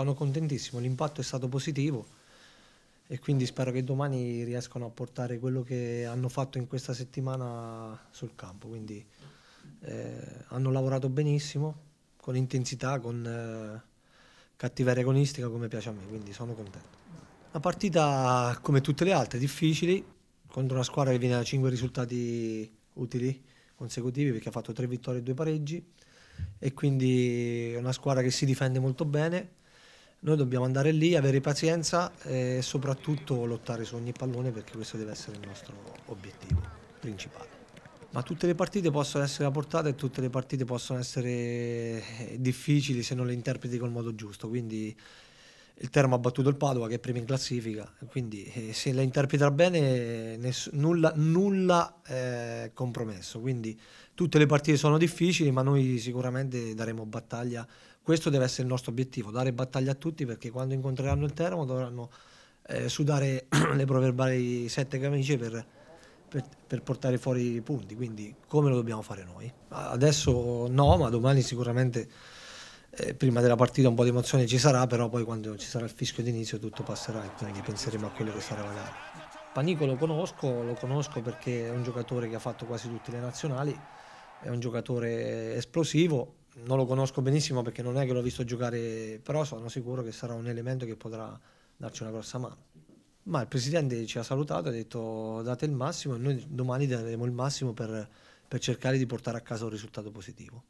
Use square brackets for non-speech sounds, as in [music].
sono contentissimo, l'impatto è stato positivo e quindi spero che domani riescano a portare quello che hanno fatto in questa settimana sul campo. Quindi eh, hanno lavorato benissimo, con intensità, con eh, cattiveria agonistica come piace a me, quindi sono contento. Una partita come tutte le altre, difficili, contro una squadra che viene da 5 risultati utili consecutivi perché ha fatto 3 vittorie e 2 pareggi e quindi è una squadra che si difende molto bene, noi dobbiamo andare lì, avere pazienza e soprattutto lottare su ogni pallone perché questo deve essere il nostro obiettivo principale. Ma tutte le partite possono essere a portata e tutte le partite possono essere difficili se non le interpreti col modo giusto, quindi il Teramo ha battuto il Padova che è prima in classifica, quindi eh, se la interpreta bene ness- nulla, nulla eh, compromesso, quindi tutte le partite sono difficili ma noi sicuramente daremo battaglia, questo deve essere il nostro obiettivo, dare battaglia a tutti perché quando incontreranno il Teramo dovranno eh, sudare [clears throat] le proverbiali sette camicie per, per, per, portare fuori i punti, quindi come lo dobbiamo fare noi? Adesso no, ma domani sicuramente eh, prima della partita un po' di emozione ci sarà, però poi quando ci sarà il fischio d'inizio tutto passerà e quindi penseremo a quello che sarà la gara. Panico lo conosco, lo conosco perché è un giocatore che ha fatto quasi tutte le nazionali, è un giocatore esplosivo, non lo conosco benissimo perché non è che l'ho visto giocare, però sono sicuro che sarà un elemento che potrà darci una grossa mano. Ma il presidente ci ha salutato e ha detto date il massimo e noi domani daremo il massimo per, per cercare di portare a casa un risultato positivo.